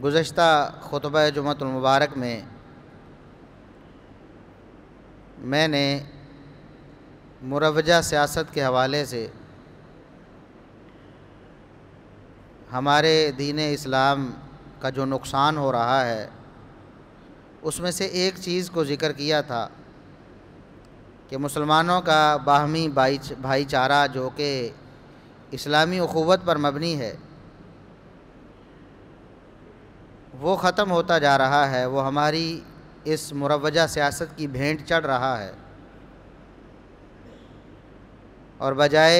गुज्त खुतब जुमतुलमबारक में मैंने मुरवजा सियासत के हवाले से हमारे दीन इस्लाम का जो नुकसान हो रहा है उसमें से एक चीज़ को ज़िक्र किया था कि मुसलमानों का बाहमी भाई भाईचारा जो कि इस्लामी अख़ूत पर मबनी है वो ख़त्म होता जा रहा है वो हमारी इस मुरवजा सियासत की भेंट चढ़ रहा है और बजाय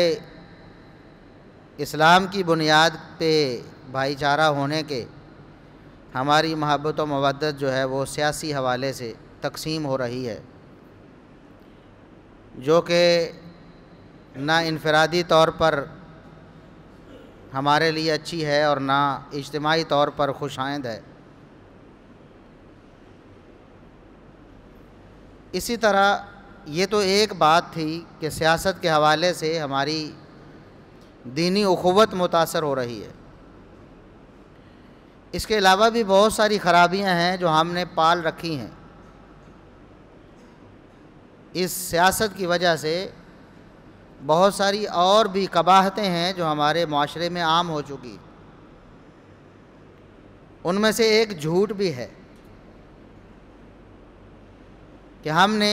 इस्लाम की बुनियाद पे भाईचारा होने के हमारी महब्बत और मवदत जो है वो सियासी हवाले से तकसीम हो रही है जो कि ना इनफरादी तौर पर हमारे लिए अच्छी है और ना इज्तमाही तौर पर खुशाइंद है इसी तरह ये तो एक बात थी कि सियासत के हवाले से हमारी दीनी अखवत मुतासर हो रही है इसके अलावा भी बहुत सारी खराबियां हैं जो हमने पाल रखी हैं इस सियासत की वजह से बहुत सारी और भी कबाहतें हैं जो हमारे माशरे में आम हो चुकी उनमें से एक झूठ भी है कि हमने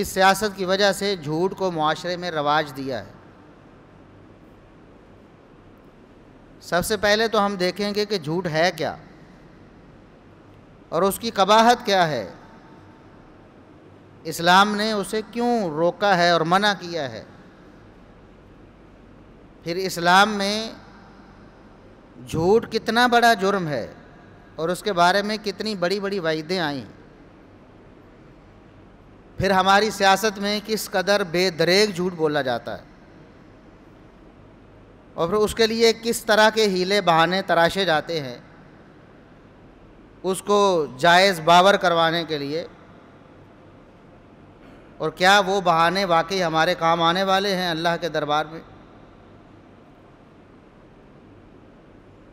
इस सियासत की वजह से झूठ को माशरे में रवाज दिया है सबसे पहले तो हम देखेंगे कि झूठ है क्या और उसकी कबाहत क्या है इस्लाम ने उसे क्यों रोका है और मना किया है फिर इस्लाम में झूठ कितना बड़ा जुर्म है और उसके बारे में कितनी बड़ी बड़ी वायदे आई फिर हमारी सियासत में किस कदर बेदरेग झूठ बोला जाता है और फिर उसके लिए किस तरह के हीले बहाने तराशे जाते हैं उसको जायज़ बावर करवाने के लिए और क्या वो बहाने वाकई हमारे काम आने वाले हैं अल्लाह के दरबार में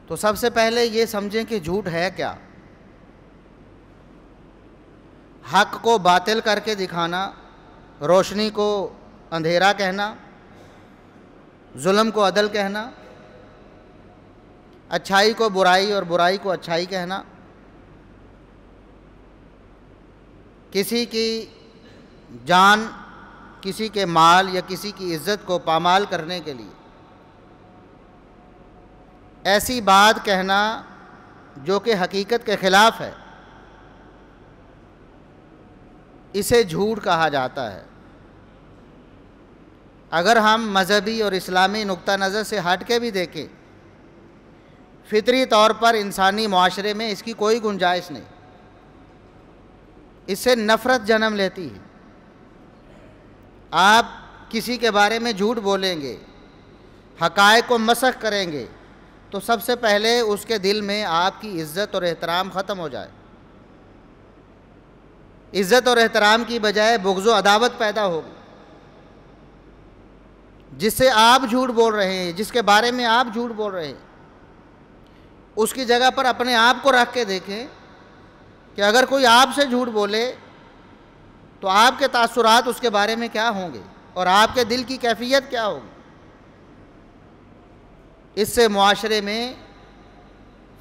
तो सबसे पहले ये समझें कि झूठ है क्या हक को बातिल करके दिखाना रोशनी को अंधेरा कहना जुल्म को अदल कहना अच्छाई को बुराई और बुराई को अच्छाई कहना किसी की जान किसी के माल या किसी की इज्जत को पामाल करने के लिए ऐसी बात कहना जो कि हकीकत के ख़िलाफ़ है इसे झूठ कहा जाता है अगर हम मजहबी और इस्लामी नुक़ा नज़र से हट के भी देखें फितरी तौर पर इंसानी माशरे में इसकी कोई गुंजाइश नहीं इससे नफ़रत जन्म लेती है आप किसी के बारे में झूठ बोलेंगे हकाय को मसक करेंगे तो सबसे पहले उसके दिल में आपकी इज्जत और एहतराम ख़त्म हो जाए इज्जत और एहतराम की बजाय बुगज़ो अदावत पैदा होगी जिससे आप झूठ बोल रहे हैं जिसके बारे में आप झूठ बोल रहे हैं उसकी जगह पर अपने आप को रख के देखें कि अगर कोई आपसे झूठ बोले तो आपके तासरात उसके बारे में क्या होंगे और आपके दिल की कैफियत क्या होगी इससे माशरे में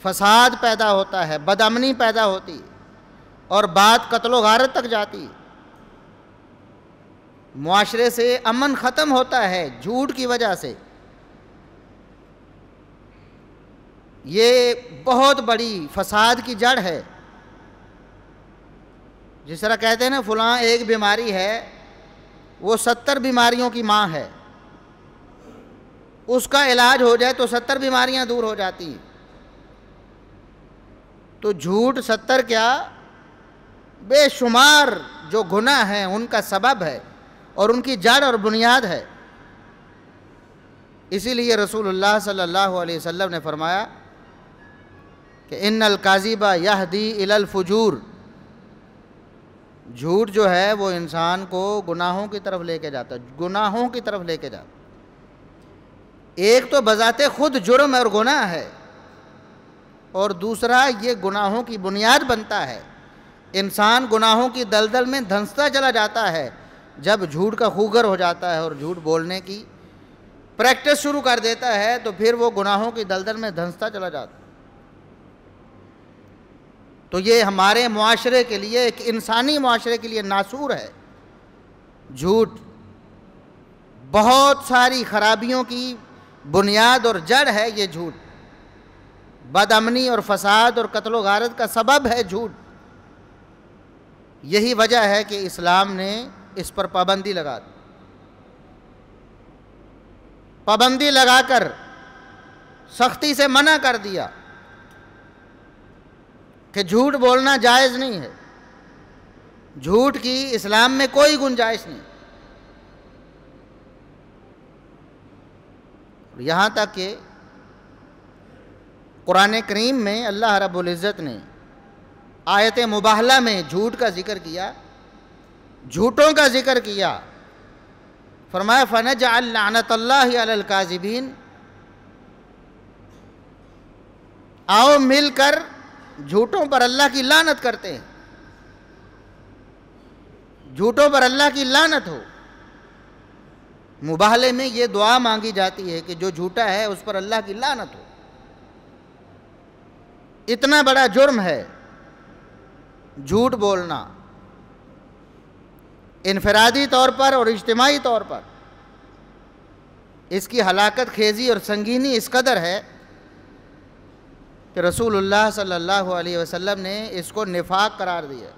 फसाद पैदा होता है बदमनी पैदा होती और बात कत्लो गारत तक जाती माशरे से अमन ख़त्म होता है झूठ की वजह से ये बहुत बड़ी फसाद की जड़ है जिस तरह कहते हैं ना फलां एक बीमारी है वो सत्तर बीमारियों की माँ है उसका इलाज हो जाए तो सत्तर बीमारियाँ दूर हो जाती हैं तो झूठ सत्तर क्या बेशुमार जो गुना हैं उनका सबब है और उनकी जड़ और बुनियाद है इसीलिए रसूलुल्लाह सल्लल्लाहु अलैहि वसल्लम ने फरमाया कि इन अलकाजीबा यह दी इलल फजूर झूठ जो है वो इंसान को गुनाहों की तरफ लेके जाता है गुनाहों की तरफ लेके जाता एक तो बजाते खुद जुर्म और गुनाह है और दूसरा ये गुनाहों की बुनियाद बनता है इंसान गुनाहों की दलदल में धंसता चला जाता है जब झूठ का खूगर हो जाता है और झूठ बोलने की प्रैक्टिस शुरू कर देता है तो फिर वो गुनाहों की दलदल में धंसता चला जाता है तो ये हमारे माशरे के लिए एक इंसानी माशरे के लिए नासूर है झूठ बहुत सारी खराबियों की बुनियाद और जड़ है ये झूठ बदअमनी और फसाद और कत्लो गारत का सबब है झूठ यही वजह है कि इस्लाम ने इस पर पाबंदी लगा दी पाबंदी लगाकर सख्ती से मना कर दिया कि झूठ बोलना जायज़ नहीं है झूठ की इस्लाम में कोई गुंजाइश नहीं यहाँ तक कि कुरान करीम में अल्लाह रबुल्जत ने आयत मुबाहला में झूठ का जिक्र किया झूठों का जिक्र किया फरमाया फ़नज अल्लानतल्लाकाजिबीन आओ मिलकर झूठों पर अल्लाह की लानत करते हैं झूठों पर अल्लाह की लानत हो मुबाहले में ये दुआ मांगी जाती है कि जो झूठा है उस पर अल्लाह की लानत हो इतना बड़ा जुर्म है झूठ बोलना इनफरादी तौर पर और इज्तमाही तौर पर इसकी हलाकत खेजी और संगीनी इस कदर है कि रसूलुल्लाह सल्लल्लाहु अलैहि वसल्लम ने इसको निफाक करार दिया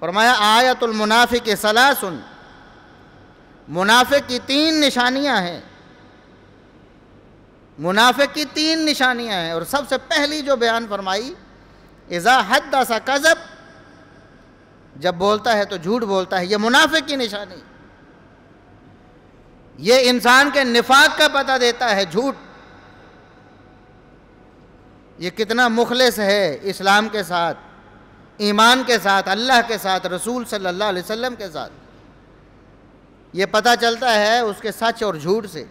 फरमाया आयतुल मुनाफिक सुन मुनाफिक की तीन निशानियां हैं मुनाफिक की तीन निशानियां हैं और सबसे पहली जो बयान फरमाई इज़ा हद दसा कज़ब जब बोलता है तो झूठ बोलता है ये मुनाफे की निशानी ये इंसान के निफाक का पता देता है झूठ ये कितना मुखलस है इस्लाम के साथ ईमान के साथ अल्लाह के साथ रसूल सल्लल्लाहु अलैहि वसल्लम के साथ ये पता चलता है उसके सच और झूठ से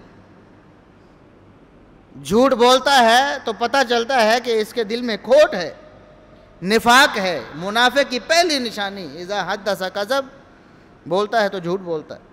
झूठ बोलता है तो पता चलता है कि इसके दिल में खोट है निफाक है मुनाफे की पहली निशानी इज़ा हद दसा कज़ब बोलता है तो झूठ बोलता है